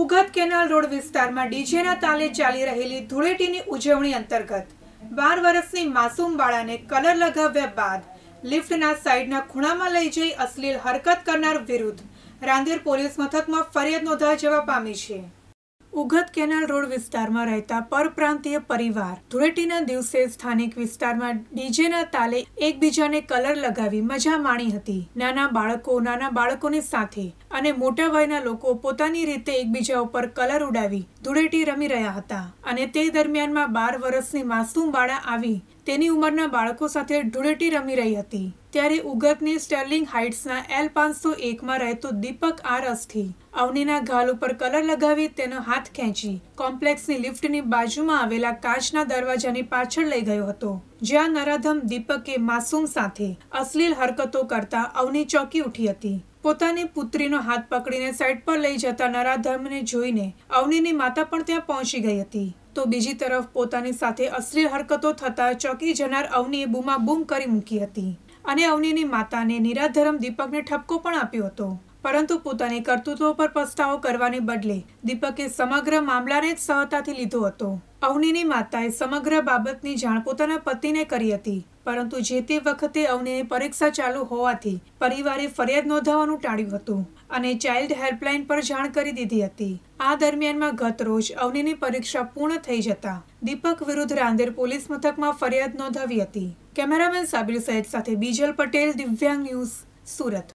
ઉગત canal road વિસ્તારમાં ડીજેના તાલે ચાલી રહેલી ધૂળેટીની ઉજવણી અંતર્ગત બાર વર્ષની માસૂમ બાળાને કલર લગાવ્યા બાદ લિફ્ટના સાઇડના ખૂણામાં લઈ જઈ અશ્લીલ હરકત કરનાર વિરુદ્ધ રાંદેર પોલીસ મથકમાં ફરિયાદ નોંધાઈ જવા પામી છે ઉગત કેનાલ રોડ વિસ્તારમાં રહેતા પરપ્રાંતીય પરિવાર ધૂળેટીના દિવસે સ્થાનિક વિસ્તારમાં ડીજેના તાલે એકબીજાને કલર લગાવી મજા માણી હતી નાના બાળકો નાના બાળકોની સાથે અને મોટા વયના લોકો પોતાની રીતે એકબીજા ઉપર કલર ઉડાવી ધૂળેટી રમી રહ્યા હતા અને તે દરમિયાનમાં બાર વર્ષની માસૂમ બાળા આવી તેની ઉંમરના બાળકો સાથે ધૂળેટી રમી રહી હતી ત્યારે ઉગતની સ્ટર્લિંગ હાઇટ્સના એલ પાંચસો એકમાં રહેતો દીપક આર અસ્થી અવનીના ગાલ ઉપર કલર લગાવી તેનો હાથ ખેંચી કોમ્પ્લેક્સની લિફ્ટની બાજુમાં આવેલા કાચના દરવાજાની પાછળ લઈ ગયો હતો જ્યાં નરાધમ દીપકે માસૂમ સાથે અશ્લીલ હરકતો કરતા અવની ચોકી ઉઠી હતી પોતાની પુત્રીનો હાથ પકડીને સાઈડ પર લઈ જતા નરાધમને જોઈને અવનીની માતા પણ ત્યાં પહોંચી ગઈ હતી તો બીજી તરફ પોતાની સાથે અશ્લીલ હરકતો થતાં ચોકી જનાર અવનીએ બૂમાબૂમ કરી મૂકી હતી અને અવનીની માતાને નિરાધરમ દીપકને ઠપકો પણ આપ્યો હતો પરંતુ પોતાની કરતૂતો પર પસ્તાવો કરવાને બદલે દીપકે સમગ્ર મામલાને જ સહતાથી લીધો હતો અવનીની માતાએ સમગ્ર બાબતની જાણ પોતાના પતિને કરી હતી પરંતુ જે તે વખતે અવને પરીક્ષા ચાલુ હોવાથી પરિવારે ફરિયાદ નોંધાવવાનું ટાળ્યું હતું અને ચાઇલ્ડ હેલ્પલાઇન પર જાણ કરી દીધી હતી આ દરમિયાનમાં ગત રોજ અવનીની પરીક્ષા પૂર્ણ થઈ જતા દીપક વિરુદ્ધ રાંદેર પોલીસ મથકમાં ફરિયાદ નોંધાવી હતી કેમેરામેન સાબિર સૈયદ સાથે બીજલ પટેલ દિવ્યાંગ ન્યૂઝ સુરત